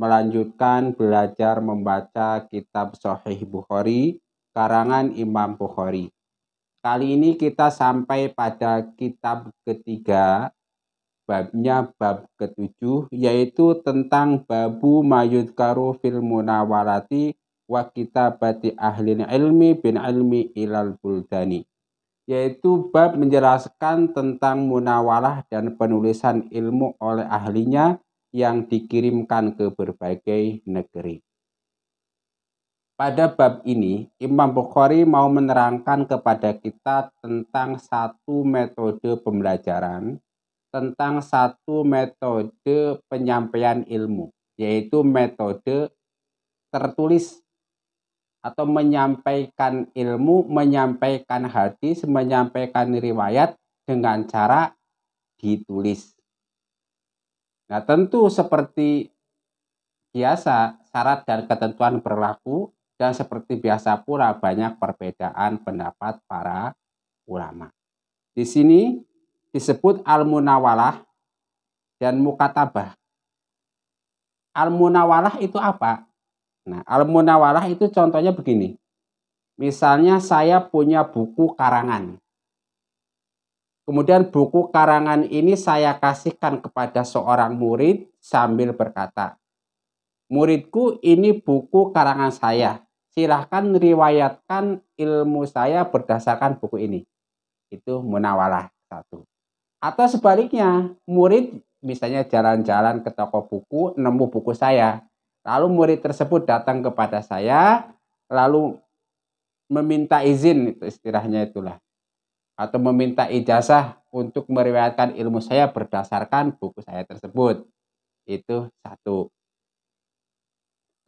melanjutkan belajar membaca kitab Sahih Bukhari karangan Imam Bukhari. Kali ini kita sampai pada kitab ketiga babnya bab ketujuh yaitu tentang babu mayudkaru fil munawarati wa kitabati ahli ilmi bin ilmi ilal buldani yaitu bab menjelaskan tentang munawalah dan penulisan ilmu oleh ahlinya yang dikirimkan ke berbagai negeri. Pada bab ini, Imam Bukhari mau menerangkan kepada kita tentang satu metode pembelajaran, tentang satu metode penyampaian ilmu, yaitu metode tertulis atau menyampaikan ilmu, menyampaikan hadis, menyampaikan riwayat dengan cara ditulis. Nah, tentu seperti biasa, syarat dan ketentuan berlaku dan seperti biasa pula banyak perbedaan pendapat para ulama. Di sini disebut al-munawalah dan mukatabah. Al-munawalah itu apa? Nah, al-munawalah itu contohnya begini. Misalnya saya punya buku karangan. Kemudian buku karangan ini saya kasihkan kepada seorang murid sambil berkata, Muridku ini buku karangan saya, silahkan riwayatkan ilmu saya berdasarkan buku ini. Itu munawalah satu. Atau sebaliknya, murid misalnya jalan-jalan ke toko buku, nemu buku saya. Lalu murid tersebut datang kepada saya, lalu meminta izin, itu istilahnya itulah atau meminta ijazah untuk meriwayatkan ilmu saya berdasarkan buku saya tersebut. Itu satu.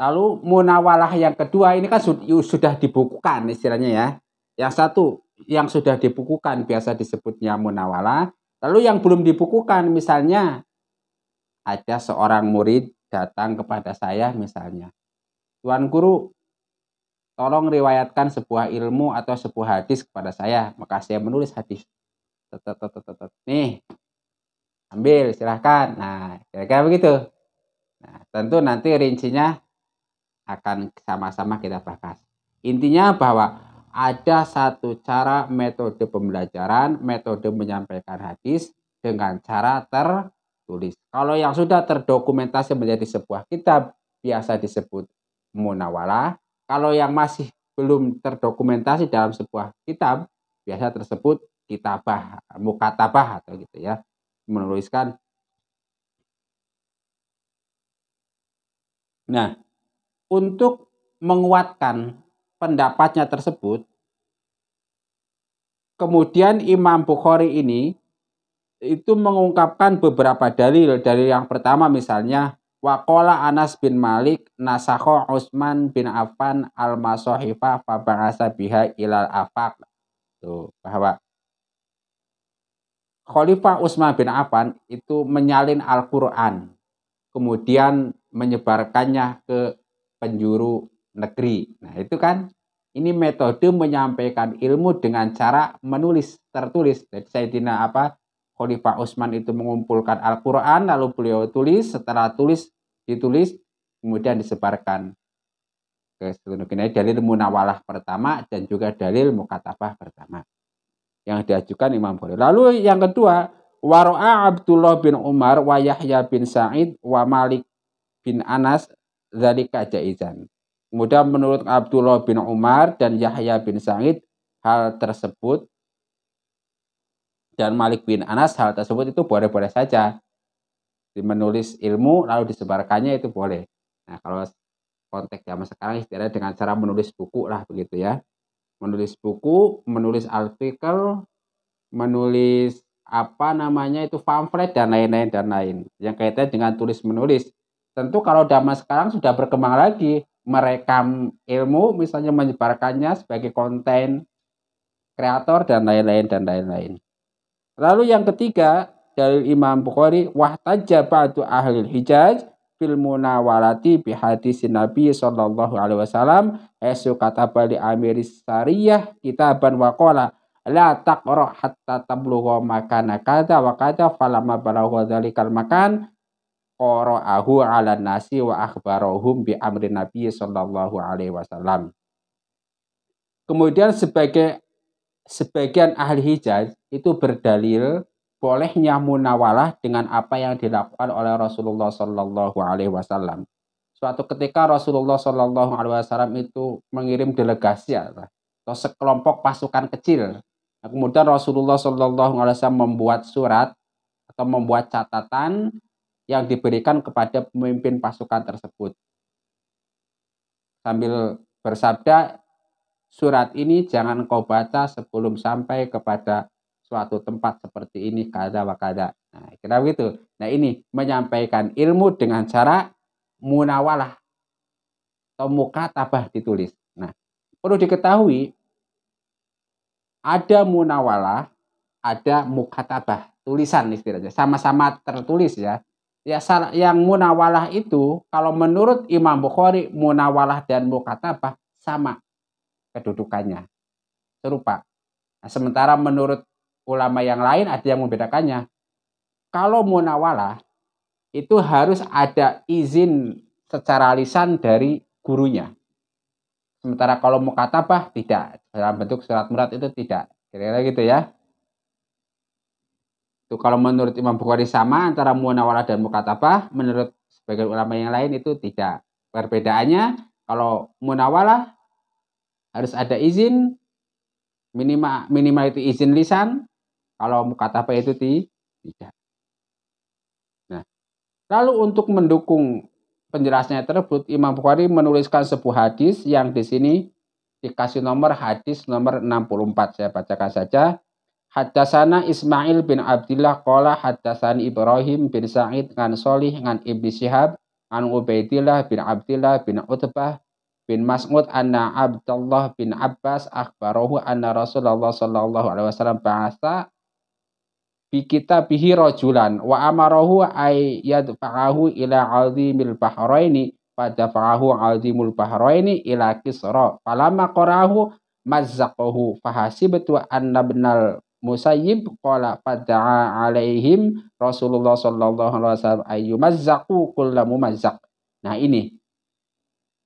Lalu munawalah yang kedua ini kan sudah dibukukan istilahnya ya. Yang satu yang sudah dibukukan biasa disebutnya munawalah. Lalu yang belum dibukukan misalnya ada seorang murid datang kepada saya misalnya. Tuan guru, tolong riwayatkan sebuah ilmu atau sebuah hadis kepada saya. Maka saya menulis hadis. Nih, ambil silahkan. Nah, kira-kira begitu. Nah, tentu nanti rincinya akan sama-sama kita bahas. Intinya bahwa ada satu cara metode pembelajaran, metode menyampaikan hadis dengan cara tertulis. Kalau yang sudah terdokumentasi menjadi sebuah kitab, biasa disebut munawalah kalau yang masih belum terdokumentasi dalam sebuah kitab, biasa tersebut kitabah, mukatabah atau gitu ya, menuliskan. Nah, untuk menguatkan pendapatnya tersebut, kemudian Imam Bukhari ini itu mengungkapkan beberapa dalil. dari yang pertama misalnya Wakola Anas bin Malik nasaho Utsman bin Affan al masohifa fabarasa biha ilal afak. Tuh, bahwa Khalifah Utsman bin Affan itu menyalin Al-Quran, kemudian menyebarkannya ke penjuru negeri. Nah itu kan, ini metode menyampaikan ilmu dengan cara menulis, tertulis. Jadi tina apa, Khalifah Utsman itu mengumpulkan Al-Quran, lalu beliau tulis, setelah tulis, ditulis, kemudian disebarkan ke seluruh dunia. Dalil munawalah pertama dan juga dalil mukatabah pertama yang diajukan Imam Bukhari. Lalu yang kedua, Waro'a Abdullah bin Umar wa Yahya bin Sa'id wa Malik bin Anas zalika jaizan. Kemudian menurut Abdullah bin Umar dan Yahya bin Sa'id hal tersebut dan Malik bin Anas hal tersebut itu boleh-boleh saja. Menulis ilmu lalu disebarkannya itu boleh. Nah kalau konteks zaman sekarang istilahnya dengan cara menulis buku lah begitu ya. Menulis buku, menulis artikel, menulis apa namanya itu pamflet dan lain-lain dan lain yang kaitannya dengan tulis menulis. Tentu kalau zaman sekarang sudah berkembang lagi merekam ilmu misalnya menyebarkannya sebagai konten kreator dan lain-lain dan lain-lain. Lalu yang ketiga dari Imam Bukhari wahtajja ba'du ahli Hijaz fil munawalati bi hadis Nabi sallallahu alaihi wasallam esu kata bali amiris sariyah kitaban qala la taqra hatta tablugha makana kada wa kada falamma balagha dzalikal makan qara'ahu 'ala nasi wa akhbarahum bi amri Nabi sallallahu alaihi wasallam. Kemudian sebagai sebagian ahli Hijaz itu berdalil bolehnya munawalah dengan apa yang dilakukan oleh Rasulullah Shallallahu Alaihi Wasallam. Suatu ketika Rasulullah Shallallahu Alaihi Wasallam itu mengirim delegasi ya, atau sekelompok pasukan kecil. Nah, kemudian Rasulullah Shallallahu Alaihi Wasallam membuat surat atau membuat catatan yang diberikan kepada pemimpin pasukan tersebut. Sambil bersabda, Surat ini jangan kau baca sebelum sampai kepada suatu tempat seperti ini kada wakada. Nah, kira begitu. Nah, ini menyampaikan ilmu dengan cara munawalah atau mukatabah ditulis. Nah, perlu diketahui ada munawalah, ada mukatabah tulisan istilahnya, sama-sama tertulis ya. Ya, yang munawalah itu kalau menurut Imam Bukhari munawalah dan mukatabah sama kedudukannya. Serupa. Nah, sementara menurut ulama yang lain ada yang membedakannya. Kalau munawalah itu harus ada izin secara lisan dari gurunya. Sementara kalau mukatabah tidak dalam bentuk surat murad itu tidak. Kira-kira gitu ya. Itu kalau menurut Imam Bukhari sama antara munawalah dan mukatabah, menurut sebagian ulama yang lain itu tidak. Perbedaannya kalau munawalah harus ada izin minimal minimal itu izin lisan kalau kata apa itu tidak. Nah, lalu untuk mendukung penjelasannya tersebut Imam Bukhari menuliskan sebuah hadis yang di sini dikasih nomor hadis nomor 64 saya bacakan saja. Hadasana Ismail bin Abdullah qala hadasan Ibrahim bin Sa'id ngan Solih ngan Ibnu Syihab an Ubaidillah bin Abdullah bin Utbah bin Mas'ud anna Abdullah bin Abbas akhbarahu anna Rasulullah sallallahu alaihi wasallam ba'asa bi kitabihi rajulan wa amarahu ay yadfa'ahu ila azimil bahraini fadafa'ahu azimul bahraini ila kisra falamma qara'ahu mazzaqahu fahasibtu anna ibnal musayyib qala fada'a alaihim Rasulullah sallallahu alaihi wasallam ayyumazzaqu kullamumazzaq nah ini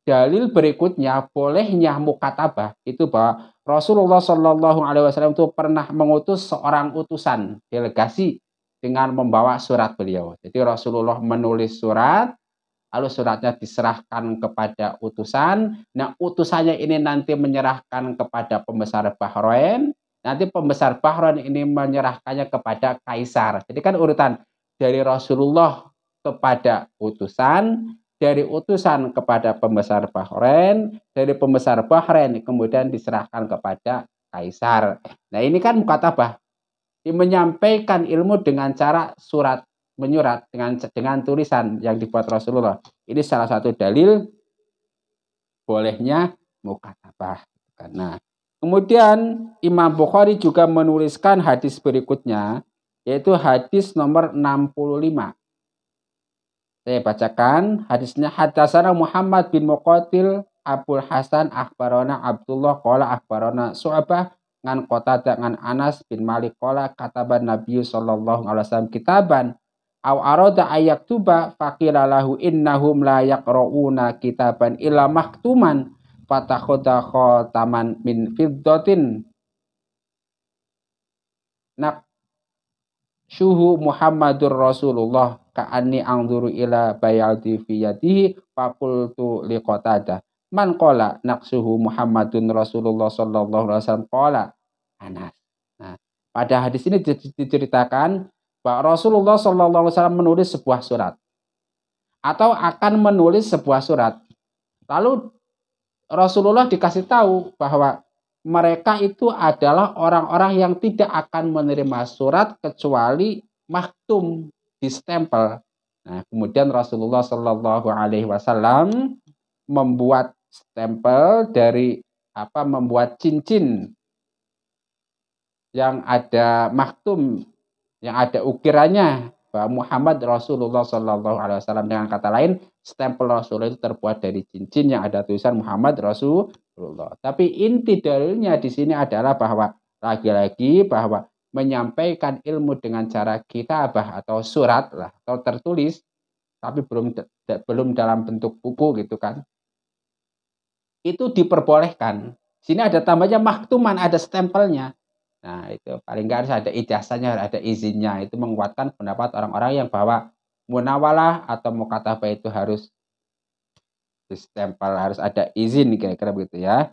dalil berikutnya bolehnya mukatabah itu bahwa Rasulullah Shallallahu Alaihi Wasallam itu pernah mengutus seorang utusan delegasi dengan membawa surat beliau. Jadi Rasulullah menulis surat, lalu suratnya diserahkan kepada utusan. Nah utusannya ini nanti menyerahkan kepada pembesar Bahrain. Nanti pembesar Bahrain ini menyerahkannya kepada kaisar. Jadi kan urutan dari Rasulullah kepada utusan, dari utusan kepada pembesar Bahrain, dari pembesar Bahrain kemudian diserahkan kepada kaisar. Nah, ini kan mukatabah. Menyampaikan ilmu dengan cara surat menyurat dengan dengan tulisan yang dibuat Rasulullah. Ini salah satu dalil bolehnya mukatabah. Karena kemudian Imam Bukhari juga menuliskan hadis berikutnya yaitu hadis nomor 65 saya bacakan hadisnya hadasana Muhammad bin Muqatil Abdul Hasan akhbarana Abdullah qala akhbarana Su'abah ngan kota dengan Anas bin Malik qala kataban Nabi sallallahu alaihi wasallam kitaban au arada ayak tuba faqila lahu innahum la yaqrauna kitaban illa maktuman fatakhoda khotaman min fiddatin nak syuhu Muhammadur Rasulullah ka'anni anzuru ila bayalti fi yadihi fakultu liqotada. Man kola naksuhu Muhammadun Rasulullah Sallallahu Alaihi Wasallam kola Anas. Nah, pada hadis ini diceritakan bahwa Rasulullah Sallallahu Alaihi Wasallam menulis sebuah surat atau akan menulis sebuah surat. Lalu Rasulullah dikasih tahu bahwa mereka itu adalah orang-orang yang tidak akan menerima surat kecuali maktum distempel. Nah, kemudian Rasulullah Shallallahu Alaihi Wasallam membuat stempel dari apa membuat cincin yang ada maktum yang ada ukirannya bahwa Muhammad Rasulullah Shallallahu Alaihi Wasallam dengan kata lain stempel Rasul itu terbuat dari cincin yang ada tulisan Muhammad Rasulullah. Tapi inti dalilnya di sini adalah bahwa lagi-lagi bahwa menyampaikan ilmu dengan cara kitabah atau surat lah atau tertulis tapi belum belum dalam bentuk buku gitu kan itu diperbolehkan sini ada tambahnya maktuman ada stempelnya nah itu paling nggak harus ada ijazahnya ada izinnya itu menguatkan pendapat orang-orang yang bahwa munawalah atau mukatabah itu harus stempel harus ada izin kira-kira begitu ya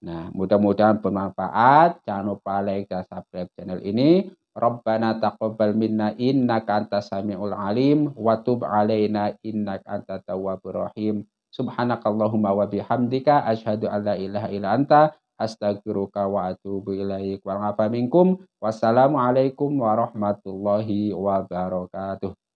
Nah, mudah-mudahan bermanfaat. Jangan lupa like dan subscribe channel ini. Rabbana taqabbal minna innaka antas samiul alim wa tub alaina innaka antat tawwabur rahim. Subhanakallahumma wa bihamdika asyhadu an la ilaha illa anta astaghfiruka wa atubu ilaik. Wa minkum. Wassalamualaikum warahmatullahi wabarakatuh.